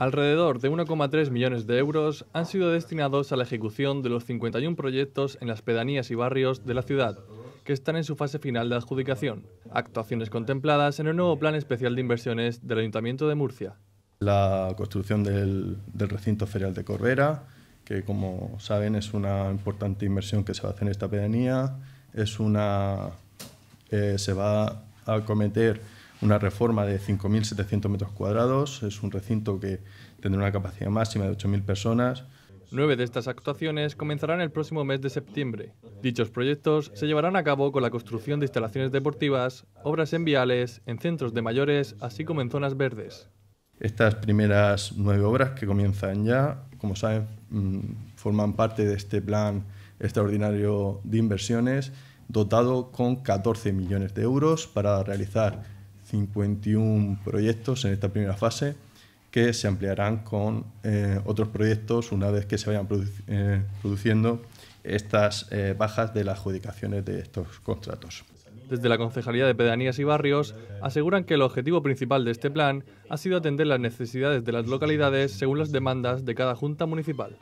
Alrededor de 1,3 millones de euros han sido destinados a la ejecución de los 51 proyectos en las pedanías y barrios de la ciudad, que están en su fase final de adjudicación, actuaciones contempladas en el nuevo Plan Especial de Inversiones del Ayuntamiento de Murcia. La construcción del, recinto ferial de Corbera, que como saben es una importante inversión que se va a hacer en esta pedanía, es una, eh, se va a acometer una reforma de 5.700 metros cuadrados. Es un recinto que tendrá una capacidad máxima de 8.000 personas. Nueve de estas actuaciones comenzarán el próximo mes de septiembre. Dichos proyectos se llevarán a cabo con la construcción de instalaciones deportivas, obras en viales, en centros de mayores, así como en zonas verdes. Estas primeras nueve obras que comienzan ya, como saben, mm, forman parte de este plan extraordinario de inversiones dotado con 14 millones de euros para realizar 51 proyectos en esta primera fase que se ampliarán con eh, otros proyectos una vez que se vayan eh, produciendo estas eh, bajas de las adjudicaciones de estos contratos. Desde la Concejalía de Pedanías y Barrios aseguran que el objetivo principal de este plan ha sido atender las necesidades de las localidades según las demandas de cada junta municipal.